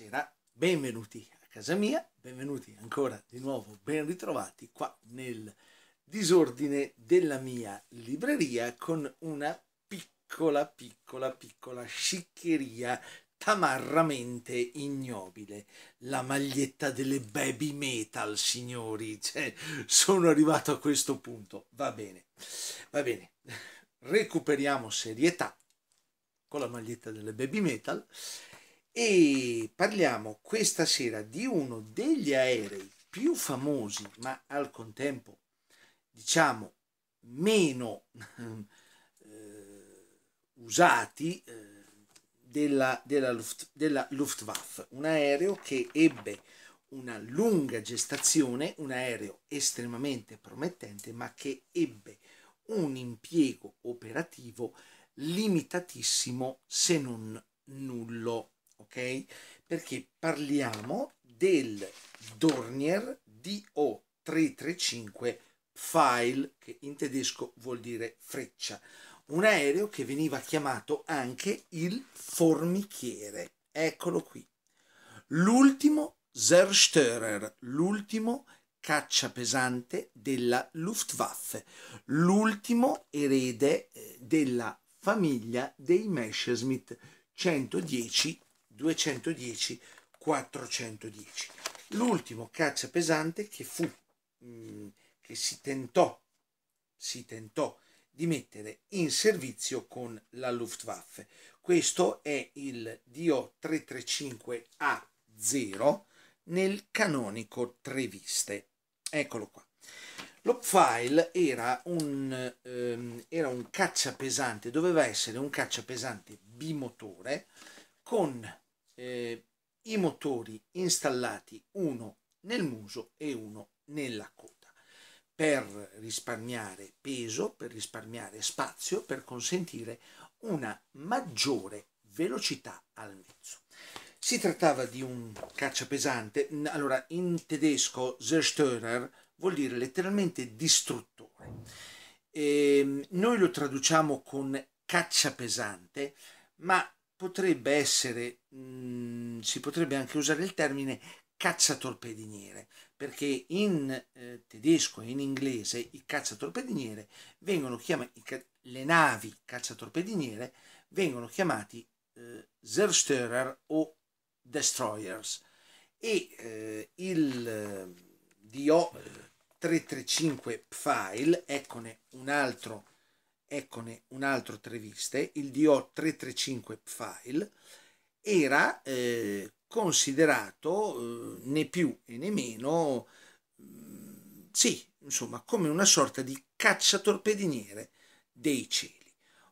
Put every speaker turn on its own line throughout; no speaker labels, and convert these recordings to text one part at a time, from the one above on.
Buonasera, benvenuti a casa mia, benvenuti ancora di nuovo, ben ritrovati qua nel disordine della mia libreria con una piccola, piccola, piccola sciccheria tamarramente ignobile. La maglietta delle baby metal, signori, cioè, sono arrivato a questo punto, va bene, va bene, recuperiamo serietà con la maglietta delle baby metal e parliamo questa sera di uno degli aerei più famosi, ma al contempo diciamo meno eh, usati eh, della, della, Luft, della Luftwaffe, un aereo che ebbe una lunga gestazione, un aereo estremamente promettente, ma che ebbe un impiego operativo limitatissimo se non nullo ok? Perché parliamo del Dornier DO335 File, che in tedesco vuol dire freccia, un aereo che veniva chiamato anche il formichiere. Eccolo qui. L'ultimo Zerstörer, l'ultimo caccia pesante della Luftwaffe, l'ultimo erede eh, della famiglia dei Messerschmitt 110 210 410 l'ultimo caccia pesante che fu mm, che si tentò si tentò di mettere in servizio con la Luftwaffe questo è il DO 335A0 nel canonico Treviste eccolo qua L'Opfile era un, ehm, era un caccia pesante, doveva essere un caccia pesante bimotore con eh, i motori installati uno nel muso e uno nella coda per risparmiare peso, per risparmiare spazio, per consentire una maggiore velocità al mezzo. Si trattava di un caccia pesante, allora in tedesco Zerstörer vuol dire letteralmente distruttore. E ehm, noi lo traduciamo con caccia pesante, ma potrebbe essere mh, Mm, si potrebbe anche usare il termine cacciatorpediniere, perché in eh, tedesco e in inglese i cacciatorpediniere vengono chiamati, le navi cacciatorpediniere vengono chiamati eh, Zerstörer o Destroyers e eh, il eh, DO 335 file, eccone un altro, eccone un altro treviste, il DO 335 file era eh, considerato eh, né più e né meno, mm, sì, insomma, come una sorta di cacciatorpediniere dei cieli.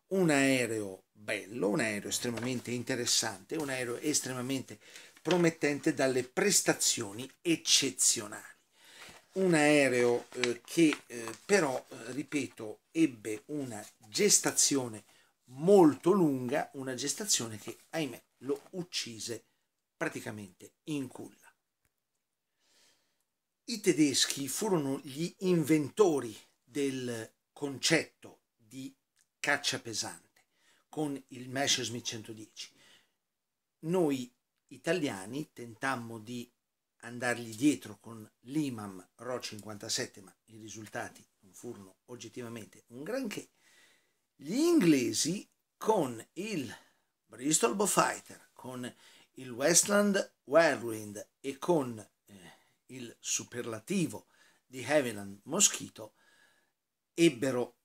Un aereo bello, un aereo estremamente interessante, un aereo estremamente promettente dalle prestazioni eccezionali. Un aereo eh, che eh, però, eh, ripeto, ebbe una gestazione molto lunga, una gestazione che, ahimè, lo uccise praticamente in culla. I tedeschi furono gli inventori del concetto di caccia pesante con il Messerschmitt 110. Noi italiani tentammo di andargli dietro con l'Imam Ro 57, ma i risultati non furono oggettivamente un granché. Gli inglesi con il Bristol Bowfighter, con il Westland Whirlwind e con eh, il superlativo di Haviland Moschito ebbero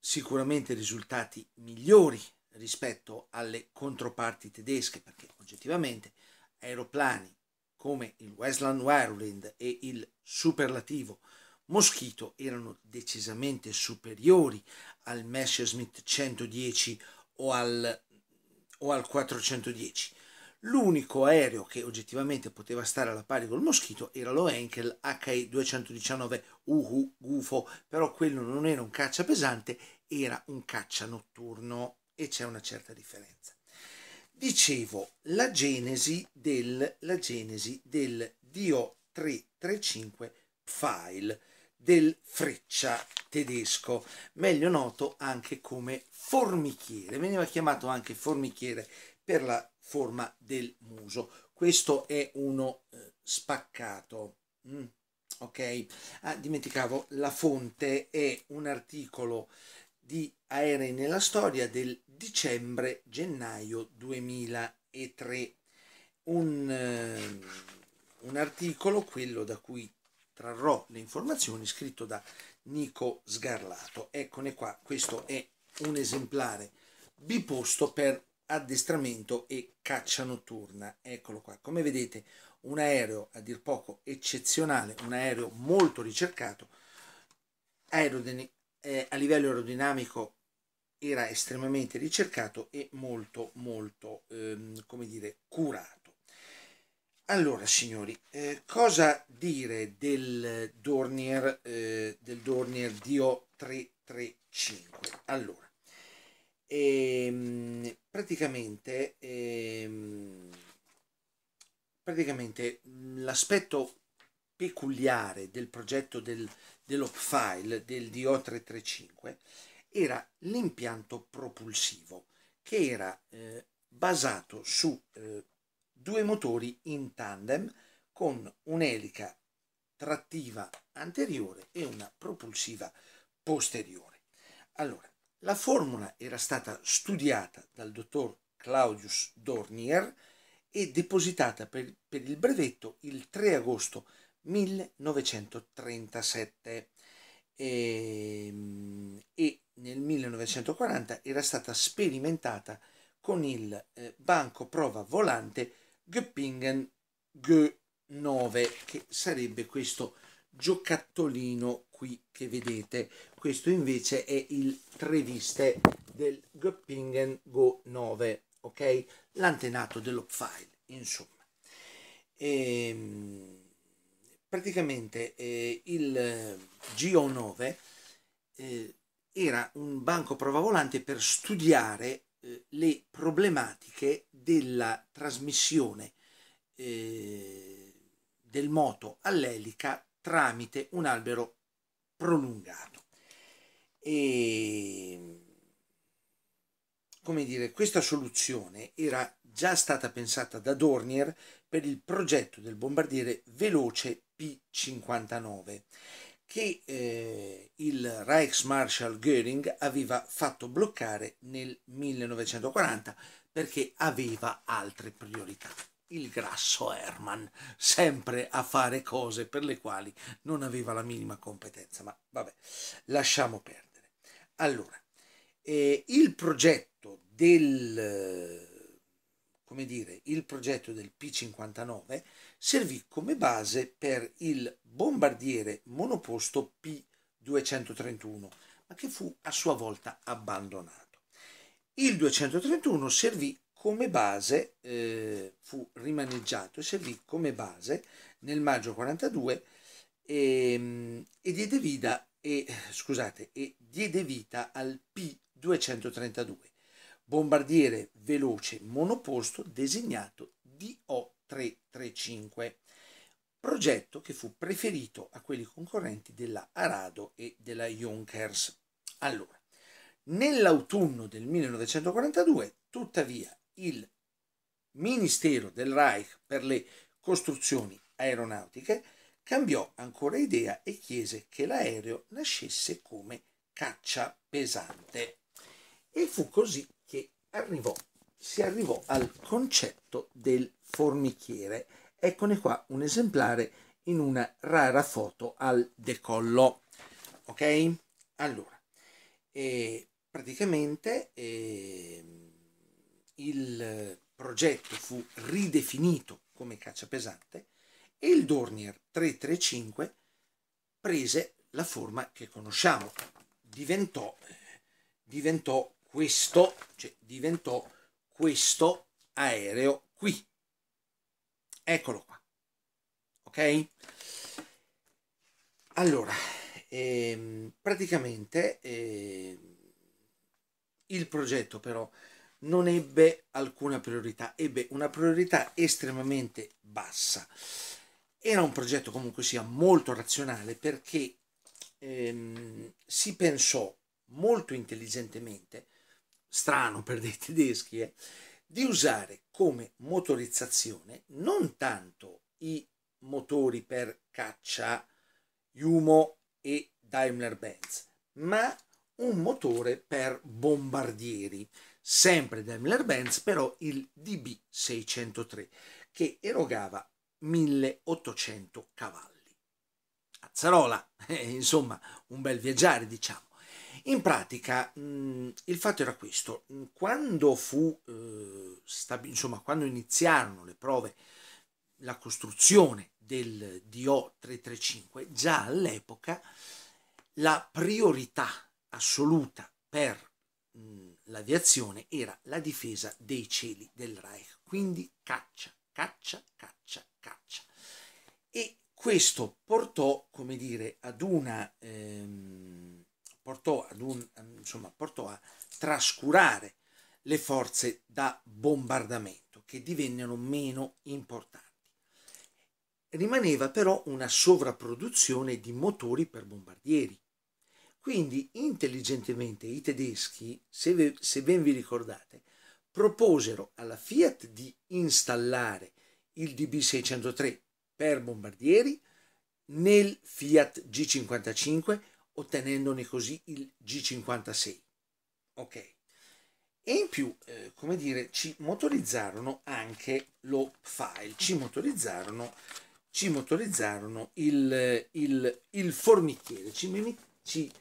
sicuramente risultati migliori rispetto alle controparti tedesche perché oggettivamente aeroplani come il Westland Whirlwind e il superlativo Moschito erano decisamente superiori al Messerschmitt 110 o al o al 410. L'unico aereo che oggettivamente poteva stare alla pari col Moschito era lo Enkel HE-219 UHU Gufo, però quello non era un caccia pesante, era un caccia notturno e c'è una certa differenza. Dicevo, la genesi del, la genesi del DO335 file del freccia tedesco, meglio noto anche come formichiere. Veniva chiamato anche formichiere per la forma del muso. Questo è uno eh, spaccato. Mm, ok, ah, dimenticavo, la fonte è un articolo di Aerei nella storia del dicembre-gennaio 2003. Un, eh, un articolo, quello da cui trarrò le informazioni scritto da Nico Sgarlato. Eccone qua, questo è un esemplare biposto per addestramento e caccia notturna. Eccolo qua. Come vedete, un aereo a dir poco eccezionale, un aereo molto ricercato. Aerodin- eh, a livello aerodinamico era estremamente ricercato e molto molto ehm, come dire curato allora, signori, eh, cosa dire del Dornier, eh, del Dornier do 335? Allora, ehm, praticamente, ehm, praticamente mm, l'aspetto peculiare del progetto del, dell'Opfile, del DO335, era l'impianto propulsivo, che era eh, basato su eh, due motori in tandem con un'elica trattiva anteriore e una propulsiva posteriore. Allora, la formula era stata studiata dal dottor Claudius Dornier e depositata per, per il brevetto il 3 agosto 1937 e, ehm, e, nel 1940 era stata sperimentata con il eh, banco prova volante Göppingen G9 che sarebbe questo giocattolino qui che vedete questo invece è il treviste del Göppingen Go 9 ok l'antenato dell'Opfile insomma e, ehm, praticamente eh, il GO9 eh, era un banco prova volante per studiare eh, le problematiche della trasmissione eh, del moto all'elica tramite un albero prolungato. E, ehm, come dire, questa soluzione era già stata pensata da Dornier per il progetto del bombardiere veloce P-59 che eh, il Reichsmarschall Göring aveva fatto bloccare nel 1940 perché aveva altre priorità. Il grasso Herman, sempre a fare cose per le quali non aveva la minima competenza, ma vabbè, lasciamo perdere. Allora, eh, il progetto del, eh, come dire, il progetto del P59 servì come base per il bombardiere monoposto P-231, ma che fu a sua volta abbandonato. Il 231 servì come base, eh, fu rimaneggiato e servì come base nel maggio 42 e, ehm, e, diede, vita, e, scusate, e diede vita al P-232, bombardiere veloce monoposto designato DO 335, progetto che fu preferito a quelli concorrenti della Arado e della Junkers. Allora, nell'autunno del 1942, tuttavia, il Ministero del Reich per le costruzioni aeronautiche cambiò ancora idea e chiese che l'aereo nascesse come caccia pesante. E fu così che arrivò si arrivò al concetto del formichiere. Eccone qua un esemplare in una rara foto al decollo. Ok? Allora, eh, praticamente eh, il progetto fu ridefinito come caccia pesante e il Dornier 335 prese la forma che conosciamo, diventò, eh, diventò questo, cioè diventò questo aereo qui. Eccolo qua. Ok? Allora, ehm, praticamente ehm, il progetto però non ebbe alcuna priorità, ebbe una priorità estremamente bassa. Era un progetto comunque sia molto razionale perché ehm, si pensò molto intelligentemente strano per dei tedeschi, eh, di usare come motorizzazione non tanto i motori per caccia Jumo e Daimler-Benz, ma un motore per bombardieri, sempre Daimler-Benz, però il DB603, che erogava 1800 cavalli. Azzarola, eh, insomma, un bel viaggiare, diciamo. In pratica mm, il fatto era questo, quando fu, eh, insomma, quando iniziarono le prove, la costruzione del DO335, già all'epoca la priorità assoluta per mm, l'aviazione era la difesa dei cieli del Reich, quindi caccia, caccia, caccia, caccia. E questo portò, come dire, ad una... Ehm, portò, un, insomma, portò a trascurare le forze da bombardamento che divennero meno importanti. Rimaneva però una sovrapproduzione di motori per bombardieri. Quindi intelligentemente i tedeschi, se, se ben vi ricordate, proposero alla Fiat di installare il DB603 per bombardieri nel Fiat G55 ottenendone così il G56. Ok. E in più, eh, come dire, ci motorizzarono anche lo file, ci motorizzarono, ci motorizzarono il, il, il formichiere, ci, ci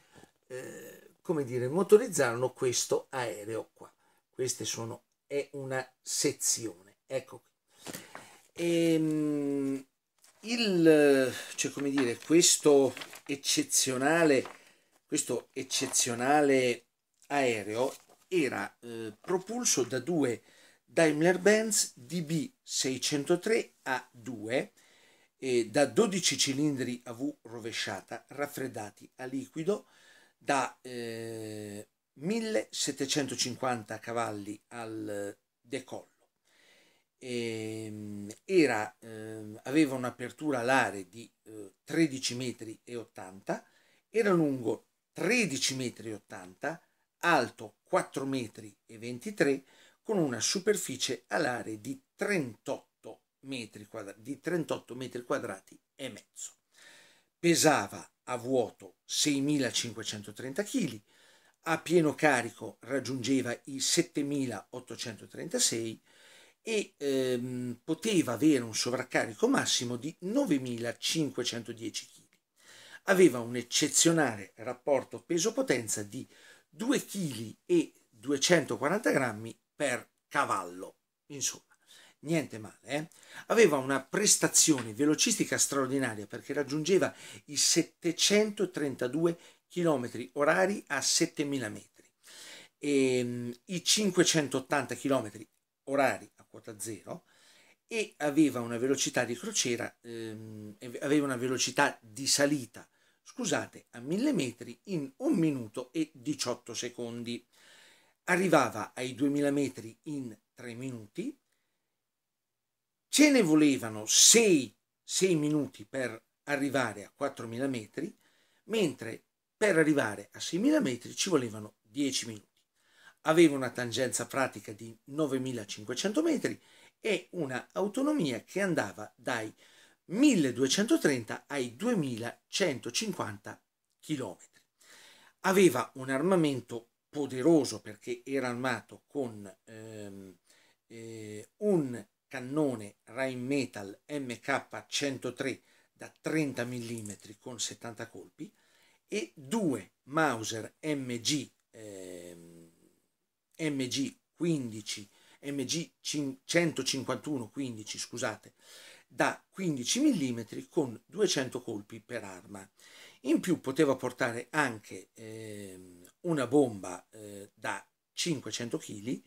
eh, come dire, motorizzarono questo aereo qua. Queste sono, è una sezione, ecco qui. E, ehm, il, cioè come dire, questo eccezionale, questo eccezionale aereo era eh, propulso da due Daimler-Benz DB603 A2 eh, da 12 cilindri a V rovesciata raffreddati a liquido da eh, 1750 cavalli al eh, decollo Ehm, era, ehm, aveva un'apertura alare di 13 eh, metri e era lungo 13,80 m, alto 4,23 m, con una superficie alare di 38 m quadrati, di 38 metri quadrati e mezzo. Pesava a vuoto 6.530 kg, a pieno carico raggiungeva i 7.836 kg e ehm, poteva avere un sovraccarico massimo di 9.510 kg. Aveva un eccezionale rapporto peso-potenza di 2 kg e 240 grammi per cavallo. Insomma, niente male. Eh? Aveva una prestazione velocistica straordinaria perché raggiungeva i 732 km orari a 7.000 metri. E, ehm, I 580 km orari quota 0 e aveva una velocità di crociera, ehm, aveva una velocità di salita, scusate, a 1000 metri in 1 minuto e 18 secondi. Arrivava ai 2000 metri in 3 minuti, ce ne volevano 6, 6 minuti per arrivare a 4000 metri, mentre per arrivare a 6000 metri ci volevano 10 minuti aveva una tangenza pratica di 9500 metri e una autonomia che andava dai 1230 ai 2150 km. Aveva un armamento poderoso perché era armato con ehm, eh, un cannone Rheinmetall MK103 da 30 mm con 70 colpi e due Mauser MG MG15, MG151-15, scusate, da 15 mm con 200 colpi per arma. In più poteva portare anche eh, una bomba eh, da 500 kg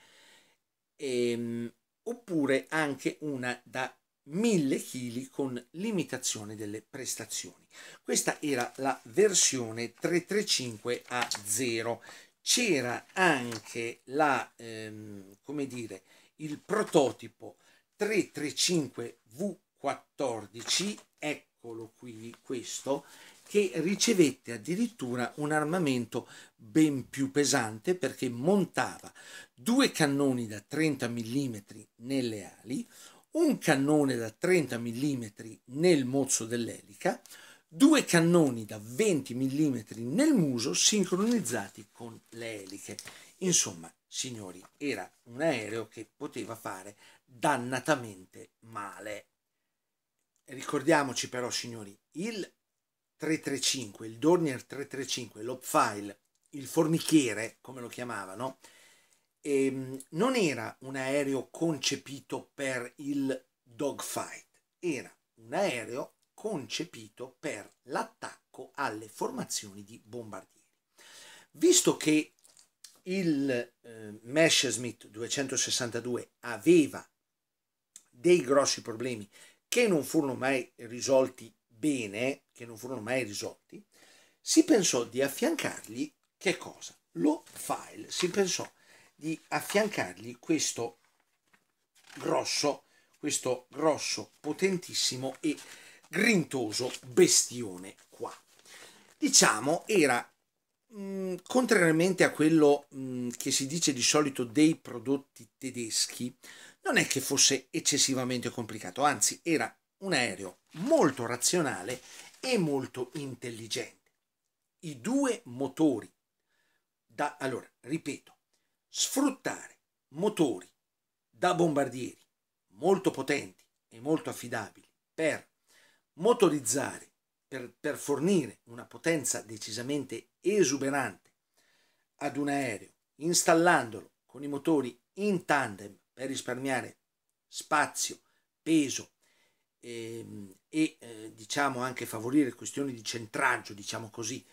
ehm, oppure anche una da 1000 kg con limitazione delle prestazioni. Questa era la versione 335A0 c'era anche la, ehm, come dire, il prototipo 335 V14, eccolo qui questo, che ricevette addirittura un armamento ben più pesante perché montava due cannoni da 30 mm nelle ali, un cannone da 30 mm nel mozzo dell'elica, due cannoni da 20 mm nel muso sincronizzati con le eliche. Insomma, signori, era un aereo che poteva fare dannatamente male. Ricordiamoci però, signori, il 335, il Dornier 335, l'Opfile, il formichiere, come lo chiamavano, ehm, non era un aereo concepito per il dogfight, era un aereo concepito per l'attacco alle formazioni di bombardieri. Visto che il eh, Messerschmitt 262 aveva dei grossi problemi che non furono mai risolti bene, che non furono mai risolti, si pensò di affiancargli che cosa? Lo file. Si pensò di affiancargli questo grosso, questo grosso, potentissimo e grintoso bestione qua. Diciamo era, mh, mm, contrariamente a quello mh, mm, che si dice di solito dei prodotti tedeschi, non è che fosse eccessivamente complicato, anzi era un aereo molto razionale e molto intelligente. I due motori, da, allora, ripeto, sfruttare motori da bombardieri molto potenti e molto affidabili per motorizzare per, per fornire una potenza decisamente esuberante ad un aereo, installandolo con i motori in tandem per risparmiare spazio, peso e, ehm, e eh, diciamo anche favorire questioni di centraggio, diciamo così.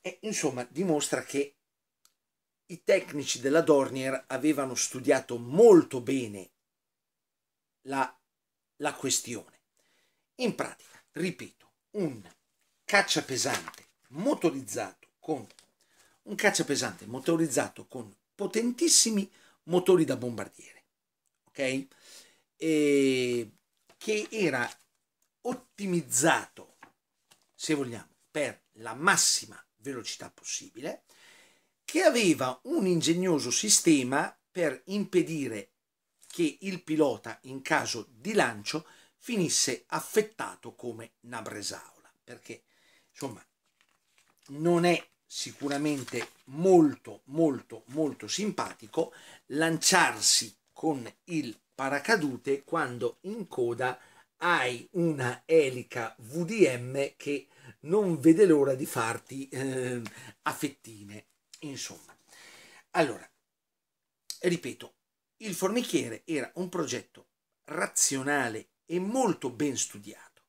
E, insomma, dimostra che i tecnici della Dornier avevano studiato molto bene la, la questione. In pratica, ripeto, un caccia pesante motorizzato con un caccia pesante motorizzato con potentissimi motori da bombardiere, ok? E che era ottimizzato, se vogliamo, per la massima velocità possibile, che aveva un ingegnoso sistema per impedire che il pilota, in caso di lancio, finisse affettato come Nabresaola, perché insomma non è sicuramente molto molto molto simpatico lanciarsi con il paracadute quando in coda hai una elica VDM che non vede l'ora di farti eh, a fettine, insomma. Allora, ripeto, il formichiere era un progetto razionale e molto ben studiato.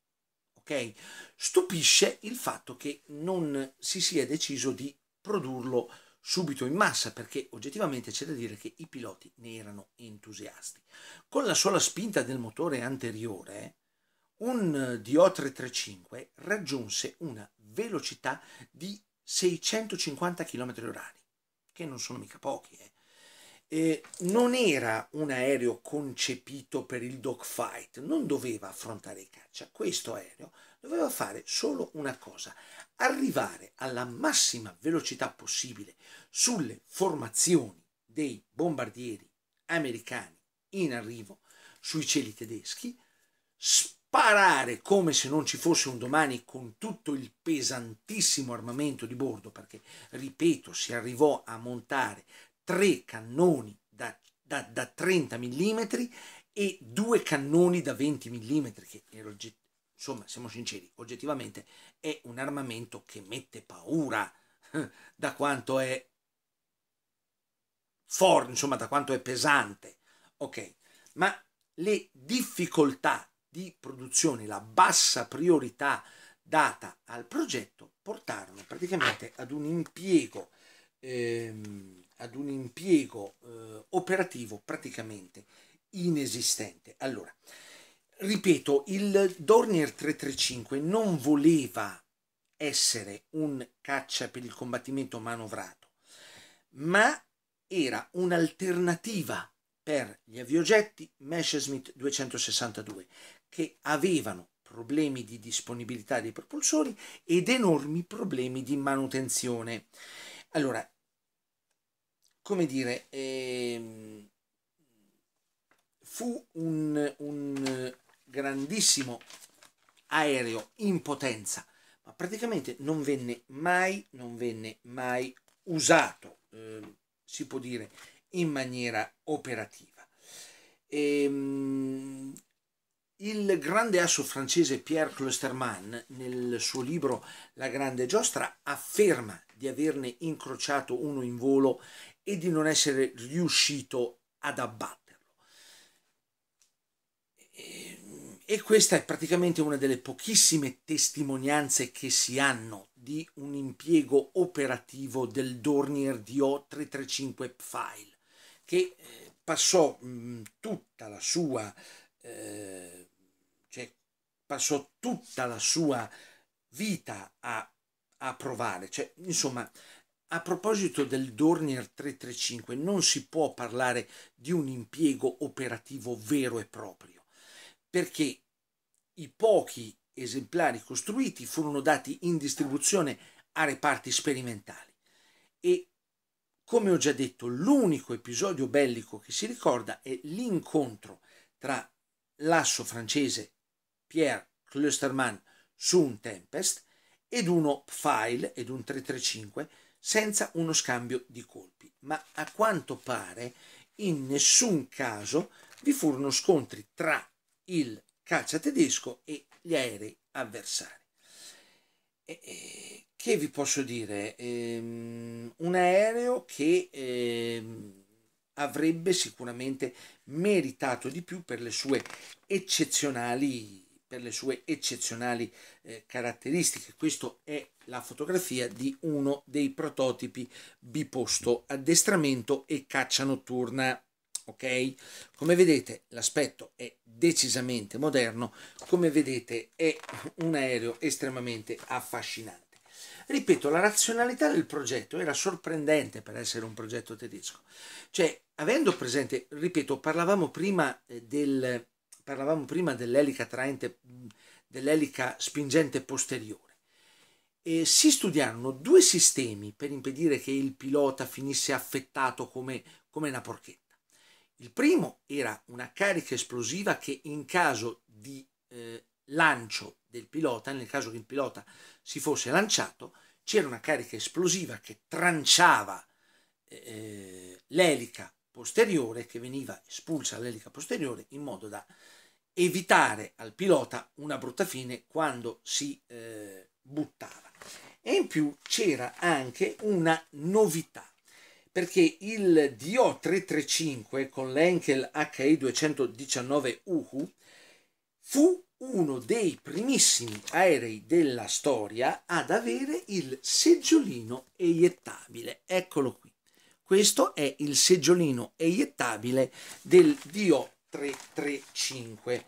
Okay? Stupisce il fatto che non si sia deciso di produrlo subito in massa perché oggettivamente c'è da dire che i piloti ne erano entusiasti. Con la sola spinta del motore anteriore, un DO 335 raggiunse una velocità di 650 km h che non sono mica pochi, eh eh, non era un aereo concepito per il dogfight, non doveva affrontare i caccia. Questo aereo doveva fare solo una cosa, arrivare alla massima velocità possibile sulle formazioni dei bombardieri americani in arrivo sui cieli tedeschi, sparare come se non ci fosse un domani con tutto il pesantissimo armamento di bordo, perché, ripeto, si arrivò a montare tre cannoni da, da, da 30 mm e due cannoni da 20 mm, che insomma, siamo sinceri, oggettivamente è un armamento che mette paura eh, da quanto è forte, insomma, da quanto è pesante. Ok, ma le difficoltà di produzione, la bassa priorità data al progetto portarono praticamente ad un impiego ehm, ad un impiego eh, operativo praticamente inesistente. Allora, ripeto, il Dornier 335 non voleva essere un caccia per il combattimento manovrato, ma era un'alternativa per gli aviogetti Messerschmitt 262 che avevano problemi di disponibilità dei propulsori ed enormi problemi di manutenzione. Allora, come dire, ehm, fu un, un grandissimo aereo in potenza, ma praticamente non venne mai, non venne mai usato, eh, si può dire, in maniera operativa. Ehm, il grande asso francese Pierre Closterman, nel suo libro La grande giostra, afferma di averne incrociato uno in volo e di non essere riuscito ad abbatterlo. E, ehm, e questa è praticamente una delle pochissime testimonianze che si hanno di un impiego operativo del Dornier DO335 file, che eh, passò mh, mm, tutta la sua... Eh, cioè, passò tutta la sua vita a, a provare. Cioè, insomma, a proposito del Dornier 335 non si può parlare di un impiego operativo vero e proprio, perché i pochi esemplari costruiti furono dati in distribuzione a reparti sperimentali e come ho già detto l'unico episodio bellico che si ricorda è l'incontro tra l'asso francese Pierre Clusterman su un Tempest ed uno Pfeil ed un 335 senza uno scambio di colpi, ma a quanto pare in nessun caso vi furono scontri tra il calcia tedesco e gli aerei avversari. E, e, che vi posso dire? Ehm, un aereo che ehm, avrebbe sicuramente meritato di più per le sue eccezionali, per le sue eccezionali eh, caratteristiche, questo è la fotografia di uno dei prototipi biposto addestramento e caccia notturna. Ok? Come vedete l'aspetto è decisamente moderno, come vedete è un aereo estremamente affascinante. Ripeto, la razionalità del progetto era sorprendente per essere un progetto tedesco. Cioè, avendo presente, ripeto, parlavamo prima, eh, del, parlavamo prima dell'elica traente, dell'elica spingente posteriore eh, si studiarono due sistemi per impedire che il pilota finisse affettato come, come una porchetta. Il primo era una carica esplosiva che in caso di eh, lancio del pilota, nel caso che il pilota si fosse lanciato, c'era una carica esplosiva che tranciava eh, eh l'elica posteriore, che veniva espulsa l'elica posteriore, in modo da evitare al pilota una brutta fine quando si eh, buttava. E in più c'era anche una novità, perché il DO335 con l'Enkel he 219 UHU fu uno dei primissimi aerei della storia ad avere il seggiolino eiettabile. Eccolo qui. Questo è il seggiolino eiettabile del DO335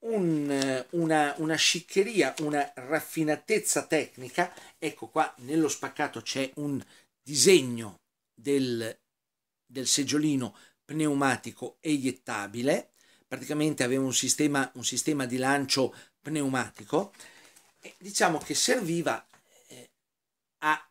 un, una, una sciccheria, una raffinatezza tecnica. Ecco qua nello spaccato c'è un disegno del, del seggiolino pneumatico eiettabile. Praticamente aveva un sistema, un sistema di lancio pneumatico. E diciamo che serviva eh, a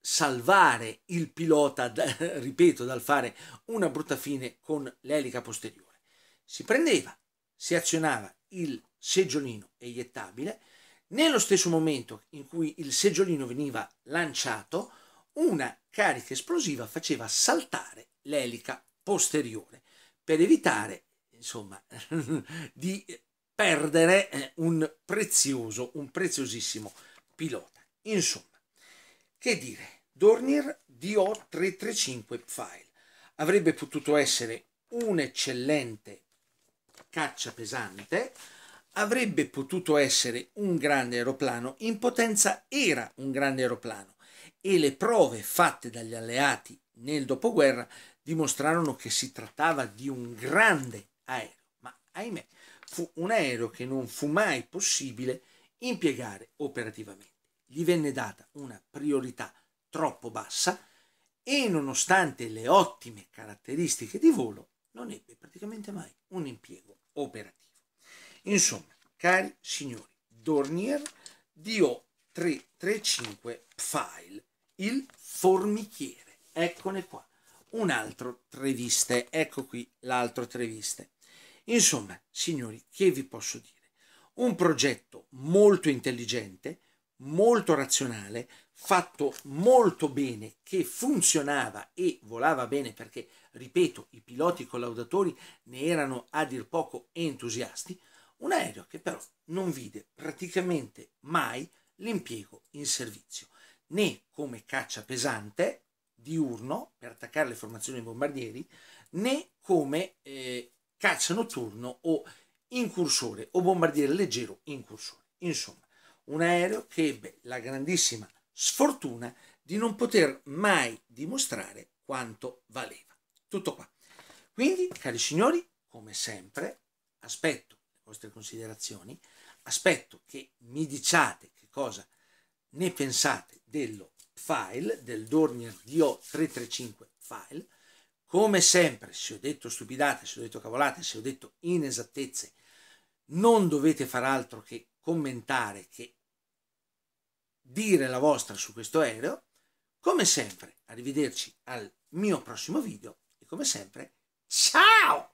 salvare il pilota, da, ripeto, dal fare una brutta fine con l'elica posteriore. Si prendeva, si azionava il seggiolino eiettabile, nello stesso momento in cui il seggiolino veniva lanciato, una carica esplosiva faceva saltare l'elica posteriore per evitare, insomma, di perdere eh, un prezioso, un preziosissimo pilota. Insomma, che dire, Dornier DO335 file avrebbe potuto essere un eccellente caccia pesante, avrebbe potuto essere un grande aeroplano, in potenza era un grande aeroplano e le prove fatte dagli alleati nel dopoguerra dimostrarono che si trattava di un grande aereo, ma ahimè fu un aereo che non fu mai possibile impiegare operativamente. Gli venne data una priorità troppo bassa e nonostante le ottime caratteristiche di volo non ebbe praticamente mai un impiego operativo. Insomma, cari signori, Dornier DO335 File, il formichiere, eccone qua, un altro treviste, ecco qui l'altro treviste. Insomma, signori, che vi posso dire? Un progetto molto intelligente, molto razionale, fatto molto bene, che funzionava e volava bene perché, ripeto, i piloti collaudatori ne erano a dir poco entusiasti, un aereo che però non vide praticamente mai l'impiego in servizio, né come caccia pesante diurno per attaccare le formazioni bombardieri, né come eh, caccia notturno o incursore o bombardiere leggero incursore. Insomma, un aereo che ebbe la grandissima sfortuna di non poter mai dimostrare quanto valeva. Tutto qua. Quindi, cari signori, come sempre, aspetto le vostre considerazioni, aspetto che mi diciate che cosa ne pensate dello file, del Dornier DO335 file. Come sempre, se ho detto stupidate, se ho detto cavolate, se ho detto inesattezze, non dovete far altro che commentare, che dire la vostra su questo aereo. Come sempre, arrivederci al mio prossimo video e come sempre, ciao!